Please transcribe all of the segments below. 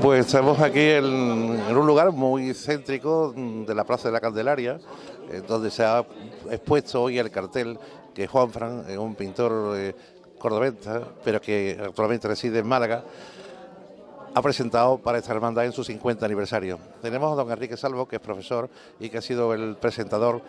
Pues estamos aquí en, un lugar muy céntrico de la Plaza de la Candelaria, eh, donde se ha expuesto hoy el cartel que Juan Fran, un pintor eh, cordoventa, pero que actualmente reside en Málaga, ha presentado para esta hermandad en su 50 aniversario. Tenemos a don Enrique Salvo, que es profesor y que ha sido el presentador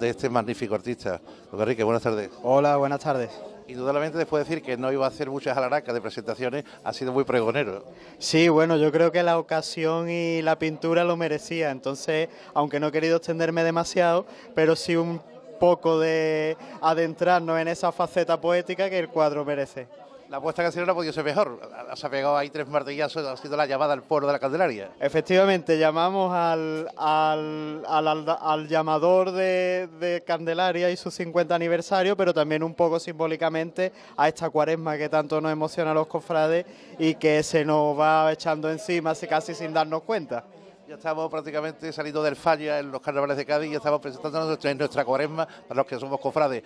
de este magnífico artista. Don Enrique, buenas tardes. Hola, buenas tardes. Indudablemente después de decir que no iba a hacer muchas alaracas de presentaciones, ha sido muy pregonero. Sí, bueno, yo creo que la ocasión y la pintura lo merecía, entonces, aunque no he querido extenderme demasiado, pero sí un poco de adentrarnos en esa faceta poética que el cuadro merece. La apuesta que ha podido ser mejor. Se ha pegado ahí tres martillazos sido la llamada al pueblo de la Candelaria. Efectivamente, llamamos al, al, al, llamador de, Candelaria y su 50 aniversario, pero también un poco simbólicamente a esta cuaresma que tanto nos emociona a los cofrades y que se nos va echando encima casi sin darnos cuenta. Ya estamos prácticamente saliendo del falla en los carnavales de Cádiz y estamos presentándonos en nuestra cuaresma para los que somos cofrades.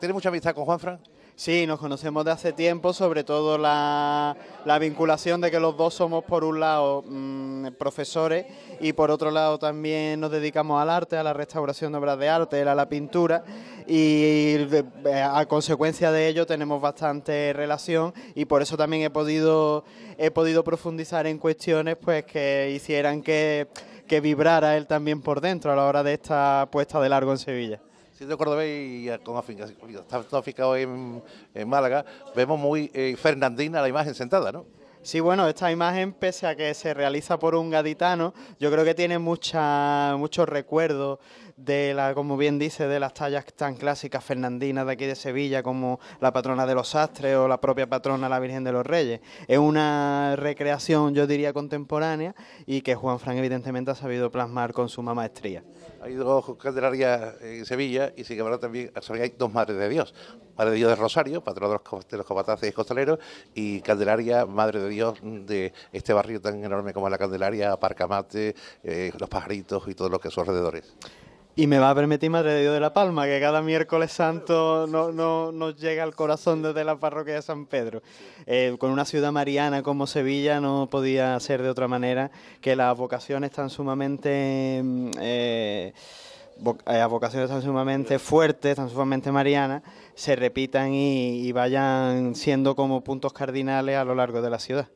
¿Tienes mucha amistad con Juanfran? Sí, nos conocemos de hace tiempo, sobre todo la, la vinculación de que los dos somos, por un lado, mm, profesores y por otro lado también nos dedicamos al arte, a la restauración de obras de arte, a la pintura y eh, a consecuencia de ello tenemos bastante relación y por eso también he podido, he podido profundizar en cuestiones pues que hicieran que, que vibrara él también por dentro a la hora de esta puesta de largo en Sevilla si de Córdoba y con afinidad, está en, en Málaga, vemos muy eh, fernandina la imagen sentada, ¿no? Sí, bueno, esta imagen, pese a que se realiza por un gaditano, yo creo que tiene mucha, muchos recuerdos de la, como bien dice, de las tallas tan clásicas fernandinas de aquí de Sevilla, como la patrona de los astres o la propia patrona la Virgen de los Reyes. Es una recreación, yo diría, contemporánea y que Juan Fran evidentemente ha sabido plasmar con su maestría. Hay dos candelarias en Sevilla y que habrá también hay dos Madres de Dios. Madre de Dios de Rosario, patrona de los, y costaleros, y Candelaria, Madre de Dios de este barrio tan enorme como la Candelaria, Parcamate, eh, Los Pajaritos y todo lo que a sus alrededores. Y me va a permitir Madre de Dios de la Palma, que cada miércoles santo nos llega al corazón desde la parroquia de San Pedro. Eh, con una ciudad mariana como Sevilla no podía ser de otra manera que las vocaciones están sumamente... Mm, eh, eh, vocaciones tan sumamente fuertes, tan sumamente marianas, se repitan y, vayan siendo como puntos cardinales a lo largo de la ciudad.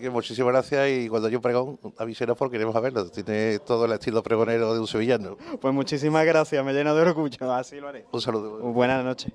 que muchísimas gracias y cuando yo pregón, avísenos porque queremos verlo. Tiene todo el estilo pregonero de un sevillano. Pues muchísimas gracias, me llena de orgullo, así lo haré. Un saludo. Buenas noches.